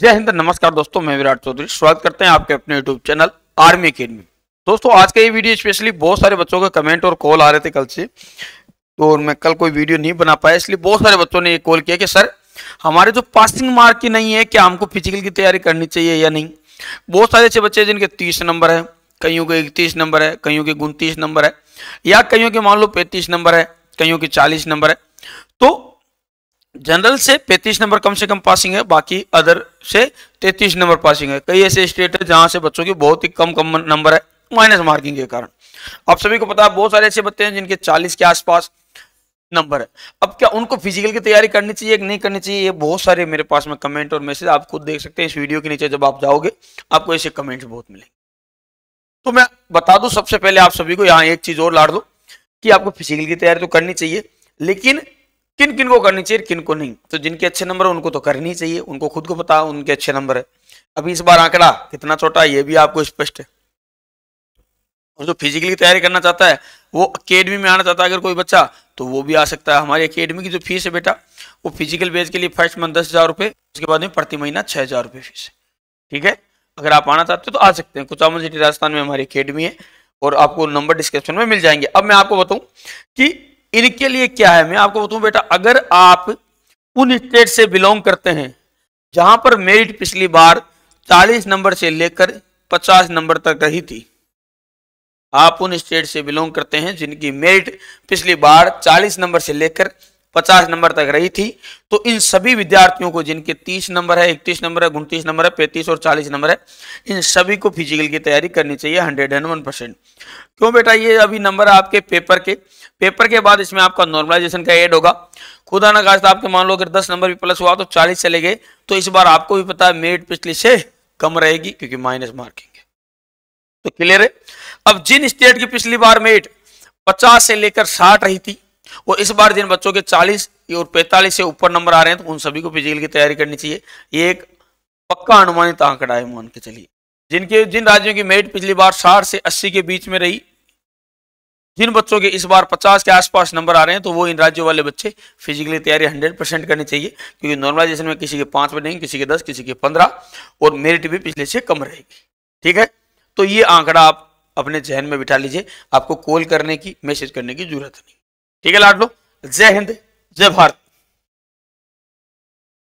जय हिंद नमस्कार दोस्तों मैं विराट चौधरी स्वागत करते हैं आपके अपने यूट्यूब चैनल आर्मी अकेडमी दोस्तों आज का ये वीडियो स्पेशली बहुत सारे बच्चों के कमेंट और कॉल आ रहे थे कल से तो मैं कल कोई वीडियो नहीं बना पाया इसलिए बहुत सारे बच्चों ने ये कॉल किया कि सर हमारे जो पासिंग मार्क की नहीं है क्या हमको फिजिकल की तैयारी करनी चाहिए या नहीं बहुत सारे ऐसे बच्चे जिनके तीस नंबर है कईयों के इकतीस नंबर है कईयों के उनतीस नंबर है या कईयों के मान लो पैंतीस नंबर है कईयों के चालीस नंबर है तो जनरल से 35 नंबर कम से कम पासिंग है बाकी अदर से 33 नंबर पासिंग है कई ऐसे स्टेट है जहां से बच्चों की बहुत ही कम कम नंबर है माइनस मार्किंग के कारण आप सभी को पता है बहुत सारे ऐसे बच्चे हैं जिनके 40 के आसपास नंबर है अब क्या उनको फिजिकल की तैयारी करनी चाहिए कि नहीं करनी चाहिए ये बहुत सारे मेरे पास में कमेंट और मैसेज आप खुद देख सकते हैं इस वीडियो के नीचे जब आप जाओगे आपको ऐसे कमेंट्स बहुत मिलेंगे तो मैं बता दूं सबसे पहले आप सभी को यहाँ एक चीज और लाड़ दूं कि आपको फिजिकल की तैयारी तो करनी चाहिए लेकिन किन किन को करनी चाहिए किन को नहीं तो जिनके अच्छे नंबर है उनको तो करनी चाहिए उनको खुद को पता उनके अच्छे नंबर है अभी इस बार आंकड़ा कितना छोटा है ये भी आपको स्पष्ट है और जो फिजिकली तैयारी करना चाहता है वो अकेडमी में आना चाहता है अगर कोई बच्चा तो वो भी आ सकता है हमारी अकेडमी की जो फीस है बेटा वो फिजिकल बेच के लिए फर्स्ट मंथ दस हज़ार रुपये उसके बाद में प्रति महीना छः हज़ार रुपये फीस है ठीक है अगर आप आना चाहते हो तो आ सकते हैं कुचामन सिटी राजस्थान में हमारी अकेडमी है और आपको नंबर डिस्क्रिप्शन में मिल जाएंगे अब मैं आपको बताऊँ कि इनके लिए क्या है मैं आपको बताऊं बेटा अगर आप उन स्टेट से बिलोंग करते हैं जहां पर मेरिट पिछली बार 40 नंबर से लेकर 50 नंबर तक रही थी आप उन स्टेट से बिलोंग करते हैं जिनकी मेरिट पिछली बार 40 नंबर से लेकर पचास नंबर तक रही थी तो इन सभी विद्यार्थियों को जिनके तीस नंबर है इकतीस नंबर है उनतीस नंबर है पैंतीस और चालीस नंबर है इन सभी को फिजिकल की तैयारी करनी चाहिए हंड्रेड एंड वन परसेंट क्यों बेटा ये अभी नंबर है आपके पेपर के पेपर के बाद इसमें आपका नॉर्मलाइजेशन का एड होगा खुदा ना खास्ता आपके मान लो अगर दस नंबर भी प्लस हुआ तो चालीस चले गए तो इस बार आपको भी पता है मेरिट पिछली से कम रहेगी क्योंकि माइनस मार्किंग है तो क्लियर है अब जिन स्टेट की पिछली बार मेरिट पचास से लेकर साठ रही थी और इस बार जिन बच्चों के 40 और 45 से ऊपर नंबर आ रहे हैं तो उन सभी को फिजिकल की तैयारी करनी चाहिए ये एक पक्का अनुमानित आंकड़ा है मान के चलिए जिनके जिन राज्यों की मेरिट पिछली बार साठ से अस्सी के बीच में रही जिन बच्चों के इस बार 50 के आसपास नंबर आ रहे हैं तो वो इन राज्यों वाले बच्चे फिजिकली तैयारी 100 परसेंट करनी चाहिए क्योंकि नॉर्मलाइजेशन में किसी के में नहीं किसी के दस किसी के पंद्रह और मेरिट भी पिछले से कम रहेगी ठीक है तो ये आंकड़ा आप अपने जहन में बिठा लीजिए आपको कॉल करने की मैसेज करने की जरूरत नहीं ठीक है लाड लो जय हिंद जय भारत